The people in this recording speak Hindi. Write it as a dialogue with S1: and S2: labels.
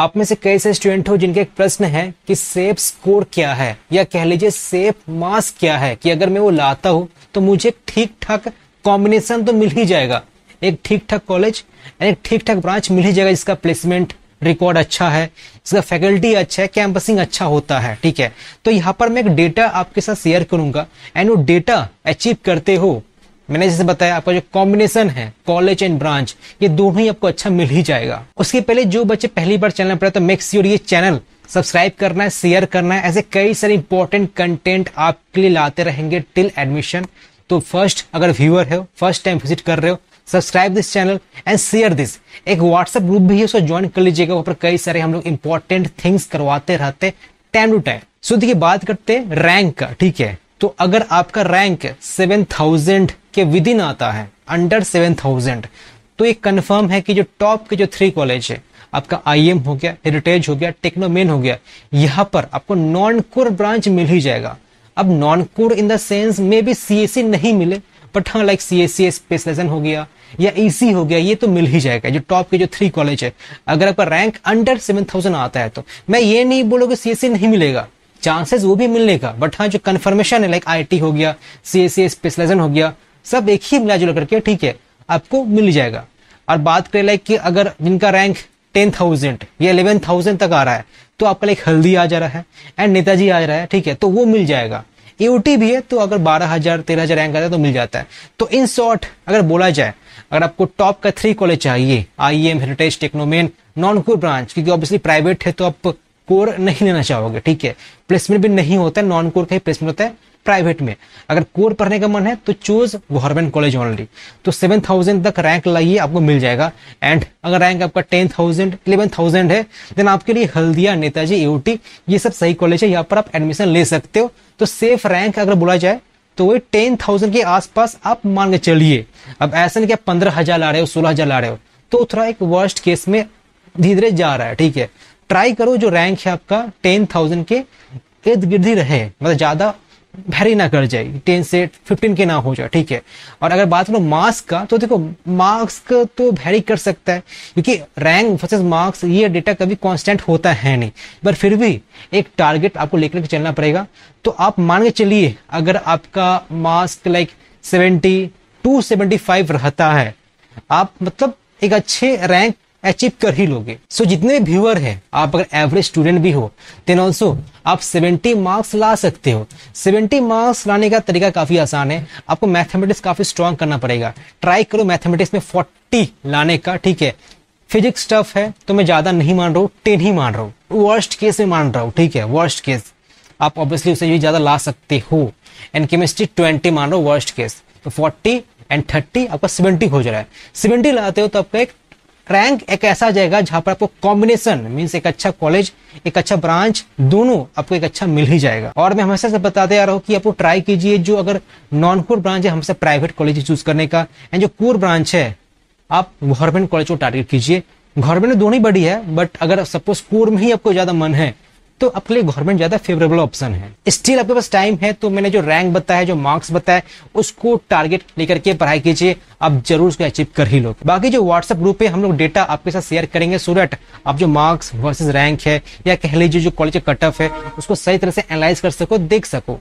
S1: आप में से कई से स्टूडेंट हो जिनके एक प्रश्न है कि सेफ स्कोर क्या है या कह लीजिए सेफ मास क्या है कि अगर मैं वो लाता हूँ तो मुझे ठीक ठाक कॉम्बिनेशन तो मिल ही जाएगा एक ठीक ठाक कॉलेज एक ठीक ठाक ब्रांच मिल ही जाएगा जिसका प्लेसमेंट रिकॉर्ड अच्छा है इसका फैकल्टी अच्छा है कैंपसिंग अच्छा होता है ठीक है तो यहाँ पर मैं एक डेटा आपके साथ शेयर करूंगा एंड वो डेटा अचीव करते हो मैंने जैसे बताया आपका जो कॉम्बिनेशन है कॉलेज एंड ब्रांच ये दोनों ही आपको अच्छा मिल ही जाएगा उसके पहले जो बच्चे पहली बार चैनल पर तो मेक श्योर ये चैनल सब्सक्राइब करना है शेयर करना है ऐसे कई सारे इंपॉर्टेंट कंटेंट आपके लिए लाते रहेंगे टिल एडमिशन तो फर्स्ट अगर व्यूअर है फर्स्ट टाइम विजिट कर रहे हो subscribe this channel and share this एक व्हाट्सएप ग्रुप भी है उसको ज्वाइन कर लीजिएगा वहां पर कई सारे हम लोग इंपॉर्टेंट थिंग्स करवाते रहते टाइम टू टाइम सो देखिए बात करते हैं रैंक का ठीक है तो अगर आपका रैंक सेवन थाउजेंड के विद इन आता है अंडर सेवन थाउजेंड तो ये कंफर्म है कि जो टॉप के जो थ्री कॉलेज है आपका आईएम हो गया हेरिटेज हो गया टेक्नोमेन हो गया यहाँ पर आपको नॉन कोर ब्रांच मिल ही जाएगा अब non core in the sense में भी सीएससी नहीं मिले बट हाँ like C S C specialization हो गया या ईसी e हो गया ये तो मिल ही जाएगा जो टॉप के जो थ्री कॉलेज है अगर आपका रैंक अंडर सेवन थाउजेंड आता है तो मैं ये नहीं बोलूँ कि सी नहीं मिलेगा चांसेस वो भी मिलने का बट हाँ जो कंफर्मेशन है लाइक आईटी हो गया सी एस स्पेशलाइजेशन हो गया सब एक ही मिला जुला करके ठीक है आपको मिल जाएगा और बात करें लाइक कि अगर जिनका रैंक टेन थाउजेंड या इलेवन थाउजेंड तक आ रहा है तो आपका लाइक हल्दी आ जा रहा है एंड नेताजी आ रहा है ठीक है तो वो मिल जाएगा एओटी भी है तो अगर बारह हजार तेरह हजार रैंक आता है तो मिल जाता है तो इन शॉर्ट अगर बोला जाए अगर आपको टॉप का थ्री कॉलेज चाहिए I M heritage techno main non core branch क्योंकि ऑब्वियसली प्राइवेट है तो आप कोर नहीं लेना चाहोगे ठीक है प्लेसमेंट भी नहीं होता है नॉन कोर का ही प्लेसमेंट होता है प्राइवेट में अगर कोर पढ़ने का मन है तो चूज गवर्नमेंट कॉलेज ऑनली तो सेवन थाउजेंड तक रैंक लाइए आपको मिल जाएगा एंड अगर रैंक आपका टेन थाउजेंड इलेवन थाउजेंड है देन आपके लिए हल्दिया नेताजी यूटी ये सब सही कॉलेज है यहाँ पर आप एडमिशन ले सकते हो तो सेफ रैंक अगर बोला जाए तो वही टेन थाउजेंड के आसपास आप मान के चलिए अब ऐसा नहीं कि पंद्रह हजार ला रहे हो सोलह हजार ला रहे हो तो थोड़ा एक वर्स्ट केस में धीरे धीरे जा रहा है ठीक है ट्राई करो जो रैंक है आपका टेन थाउजेंड के इर्द गिर्द ही रहे मतलब ज्यादा वेरी ना कर जाए टेन से फिफ्टीन के ना हो जाए ठीक है और अगर बात करो मार्क्स का तो देखो मार्क्स का तो वेरी कर सकता है क्योंकि रैंक वर्सेस मार्क्स ये डेटा कभी कांस्टेंट होता है नहीं पर फिर भी एक टारगेट आपको लेकर के चलना पड़ेगा तो आप मान के चलिए अगर आपका marks like seventy two seventy five रहता है आप मतलब एक अच्छे रैंक अचीव कर ही लोगे सो so, जितने व्यूअर हैं आप अगर एवरेज स्टूडेंट भी हो देन ऑल्सो आप 70 मार्क्स ला सकते हो 70 मार्क्स लाने का तरीका काफी आसान है आपको मैथमेटिक्स काफी स्ट्रांग करना पड़ेगा ट्राई करो मैथमेटिक्स में 40 लाने का ठीक है फिजिक्स टफ है तो मैं ज्यादा नहीं मान रहा हूँ टेन ही मान रहा हूँ वर्स्ट केस में मान रहा हूँ ठीक है वर्स्ट केस आप ऑब्वियसली उसे भी ज्यादा ला सकते हो एंड केमिस्ट्री ट्वेंटी मान रहा हूँ वर्स्ट केस तो फोर्टी एंड थर्टी आपका सेवेंटी हो जा रहा है सेवेंटी लाते हो तो आपका एक रैंक एक ऐसा जाएगा जहां पर आपको कॉम्बिनेशन मीन्स एक अच्छा कॉलेज एक अच्छा ब्रांच दोनों आपको एक अच्छा मिल ही जाएगा और मैं हमेशा से बताते आ रहा हूँ कि आपको ट्राई कीजिए जो अगर नॉन कोर ब्रांच है हमसे प्राइवेट कॉलेज चूज करने का एंड जो कोर ब्रांच है आप गवर्नमेंट कॉलेज को टारगेट कीजिए गवर्नमेंट में तो दोनों ही बड़ी है बट अगर सपोज कोर में ही आपको ज्यादा मन है तो आपके लिए गवर्नमेंट ज्यादा फेवरेबल ऑप्शन है स्टिल आपके पास टाइम है तो मैंने जो रैंक बताया जो मार्क्स बताया उसको टारगेट लेकर के पढ़ाई कीजिए आप जरूर उसको अचीव कर ही लोग बाकी जो व्हाट्सएप ग्रुप है हम लोग डेटा आपके साथ शेयर करेंगे सूरत आप जो मार्क्स वर्सेज रैंक है या कह लीजिए जो कॉलेज कट ऑफ है उसको सही तरह से एनालाइज कर सको देख सको